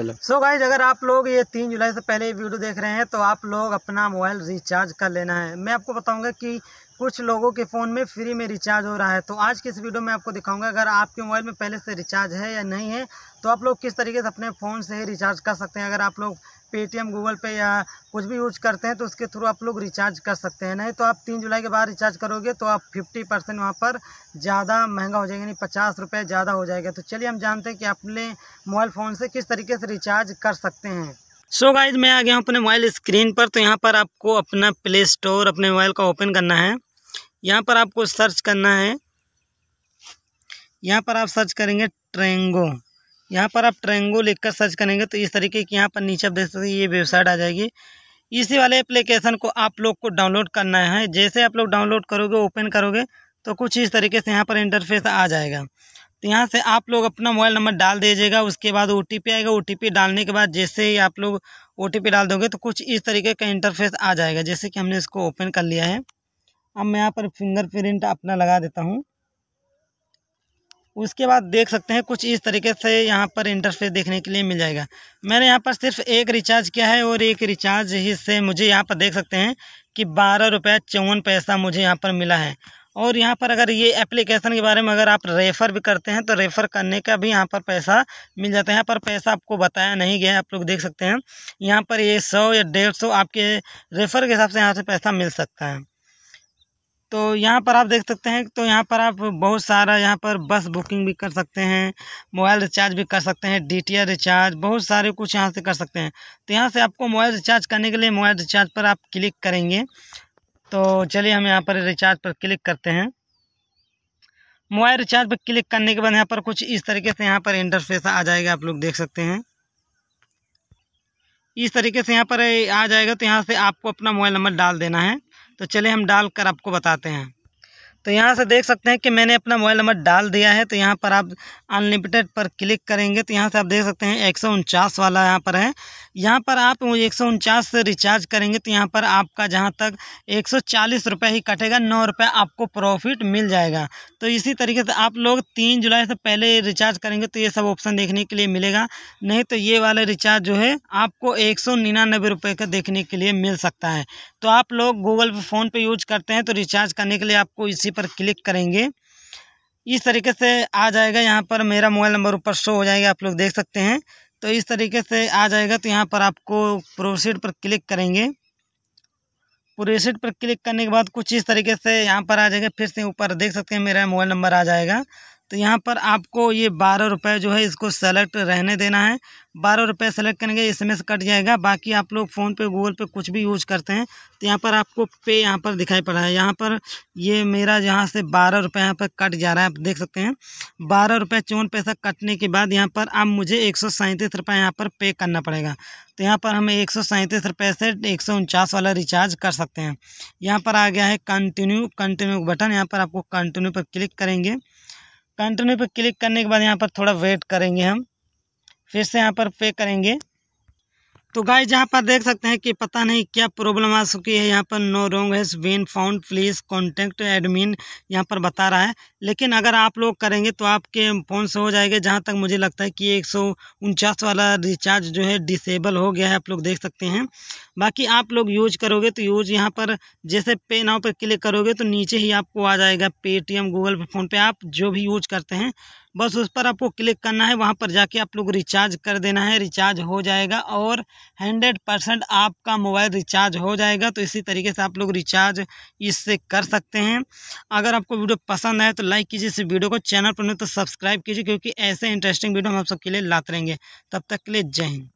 चलो सो so guys अगर आप लोग ये तीन जुलाई से पहले ये वीडियो देख रहे हैं तो आप लोग अपना मोबाइल रिचार्ज कर लेना है मैं आपको बताऊंगा कि कुछ लोगों के फ़ोन में फ्री में रिचार्ज हो रहा है तो आज की इस वीडियो में आपको दिखाऊंगा अगर आपके मोबाइल में पहले से रिचार्ज है या नहीं है तो आप लोग किस तरीके से अपने फ़ोन से ही रिचार्ज कर सकते हैं अगर आप लोग पेटीएम गूगल पे या कुछ भी यूज करते हैं तो उसके थ्रू आप लोग रिचार्ज कर सकते हैं नहीं तो आप तीन जुलाई के बाद रिचार्ज करोगे तो आप फिफ्टी परसेंट वहाँ पर ज़्यादा महंगा हो जाएगा यानी पचास रुपये ज़्यादा हो जाएगा तो चलिए हम जानते हैं कि अपने मोबाइल फ़ोन से किस तरीके से रिचार्ज कर सकते हैं सो so गाइज मैं आ गया हूँ अपने मोबाइल स्क्रीन पर तो यहाँ पर आपको अपना प्ले स्टोर अपने मोबाइल का ओपन करना है यहाँ पर आपको सर्च करना है यहाँ पर आप सर्च करेंगे ट्रेंगो यहाँ पर आप ट्रेंगो लिखकर सर्च करेंगे तो इस तरीके की यहाँ पर नीचे आप देख सकते हैं ये वेबसाइट आ जाएगी इसी वाले एप्लीकेशन को आप लोग को डाउनलोड करना है जैसे आप लोग डाउनलोड करोगे ओपन करोगे तो कुछ इस तरीके से यहाँ पर इंटरफेस आ जाएगा तो यहाँ से आप लोग अपना मोबाइल नंबर डाल दीजिएगा उसके बाद ओ आएगा ओ डालने के बाद जैसे ही आप लोग ओ डाल दोगे तो कुछ इस तरीके का इंटरफेस आ जाएगा जैसे कि हमने इसको ओपन कर लिया है अब मैं यहाँ पर फिंगरप्रिंट अपना लगा देता हूँ उसके बाद देख सकते हैं कुछ इस तरीके से यहाँ पर इंटरफेस देखने के लिए मिल जाएगा मैंने यहाँ पर सिर्फ एक रिचार्ज किया है और एक रिचार्ज ही से मुझे यहाँ पर देख सकते हैं कि बारह रुपये चौवन पैसा मुझे यहाँ पर मिला है और यहाँ पर अगर ये एप्लीकेशन के बारे में अगर आप रेफ़र भी करते हैं तो रेफ़र करने का भी यहाँ पर पैसा मिल जाता है यहाँ पर पैसा आपको बताया नहीं गया है आप लोग देख सकते हैं यहाँ पर ये सौ या डेढ़ सौ आपके रेफ़र के हिसाब से यहाँ से पैसा मिल सकता है तो यहाँ पर आप देख सकते हैं तो यहाँ पर आप बहुत सारा यहाँ पर बस बुकिंग भी कर सकते हैं मोबाइल रिचार्ज भी कर सकते हैं डी रिचार्ज बहुत सारे कुछ यहाँ से कर सकते हैं तो यहाँ से आपको मोबाइल रिचार्ज करने के लिए मोबाइल रिचार्ज पर आप क्लिक करेंगे तो चलिए हम यहाँ पर रिचार्ज पर क्लिक करते हैं मोबाइल रिचार्ज पर क्लिक करने के बाद यहाँ पर कुछ इस तरीके से यहाँ पर इंटरफेस आ जाएगा आप लोग देख सकते हैं इस तरीके से यहाँ पर आ जाएगा तो यहाँ से आपको अपना मोबाइल नंबर डाल देना है तो चले हम डाल कर आपको बताते हैं तो यहाँ से देख सकते हैं कि मैंने अपना मोबाइल नंबर डाल दिया है तो यहाँ पर आप अनलिमिटेड पर क्लिक करेंगे तो यहाँ से आप देख सकते हैं एक वाला यहाँ पर है यहाँ पर आप एक सौ उनचास से रिचार्ज करेंगे तो यहाँ पर आपका जहाँ तक एक सौ चालीस रुपये ही कटेगा नौ रुपये आपको प्रॉफिट मिल जाएगा तो इसी तरीके से आप लोग तीन जुलाई से पहले रिचार्ज करेंगे तो ये सब ऑप्शन देखने के लिए मिलेगा नहीं तो ये वाला रिचार्ज जो है आपको एक सौ निन्यानबे रुपये का देखने के लिए मिल सकता है तो आप लोग गूगल पे फ़ोन पे यूज करते हैं तो रिचार्ज करने के लिए आपको इसी पर क्लिक करेंगे इस तरीके से आ जाएगा यहाँ पर मेरा मोबाइल नंबर ऊपर शो हो जाएगा आप लोग देख सकते हैं तो इस तरीके से आ जाएगा तो यहाँ पर आपको प्रोसीड पर क्लिक करेंगे प्रोसीड पर क्लिक करने के बाद कुछ इस तरीके से यहाँ पर आ जाएगा फिर से ऊपर देख सकते हैं मेरा मोबाइल नंबर आ जाएगा तो यहाँ पर आपको ये बारह रुपये जो है इसको सेलेक्ट रहने देना है बारह रुपये सेलेक्ट करेंगे समय से कट जाएगा बाकी आप लोग फ़ोन पे गूगल पे कुछ भी यूज करते हैं तो यहाँ पर आपको पे यहाँ पर दिखाई पड़ा है यहाँ पर ये मेरा यहाँ से बारह रुपये यहाँ पर कट जा रहा है आप देख सकते हैं बारह रुपये चौन पैसा कटने के बाद यहाँ पर अब मुझे एक सौ सैंतीस रुपये यहाँ पर पे करना पड़ेगा तो यहाँ पर हमें एक सौ सैंतीस रुपये से एक सौ उनचास वाला रिचार्ज कर सकते हैं यहाँ पर आ गया है कंटिन्यू कंटिन्यू बटन यहाँ पर आपको कंटिन्यू पर क्लिक करेंगे कंटिन्यू पे क्लिक करने के बाद यहाँ पर थोड़ा वेट करेंगे हम फिर से यहाँ पर पे करेंगे तो गाय जहाँ पर देख सकते हैं कि पता नहीं क्या प्रॉब्लम आ चुकी है यहाँ पर no wrong has been found please contact admin यहाँ पर बता रहा है लेकिन अगर आप लोग करेंगे तो आपके फ़ोन से हो जाएगा जहाँ तक मुझे लगता है कि एक वाला रिचार्ज जो है डिसेबल हो गया है आप लोग देख सकते हैं बाकी आप लोग यूज करोगे तो यूज यहाँ पर जैसे पे नाव पर क्लिक करोगे तो नीचे ही आपको आ जाएगा पेटीएम गूगल पे फ़ोनपे आप जो भी यूज करते हैं बस उस पर आपको क्लिक करना है वहाँ पर जाके आप लोग रिचार्ज कर देना है रिचार्ज हो जाएगा और हंड्रेड परसेंट आपका मोबाइल रिचार्ज हो जाएगा तो इसी तरीके से आप लोग रिचार्ज इससे कर सकते हैं अगर आपको वीडियो पसंद आए तो लाइक कीजिए इस वीडियो को चैनल पर नहीं तो सब्सक्राइब कीजिए क्योंकि ऐसे इंटरेस्टिंग वीडियो हम आप सबके लिए लाते रहेंगे तब तक के लिए जय हिंद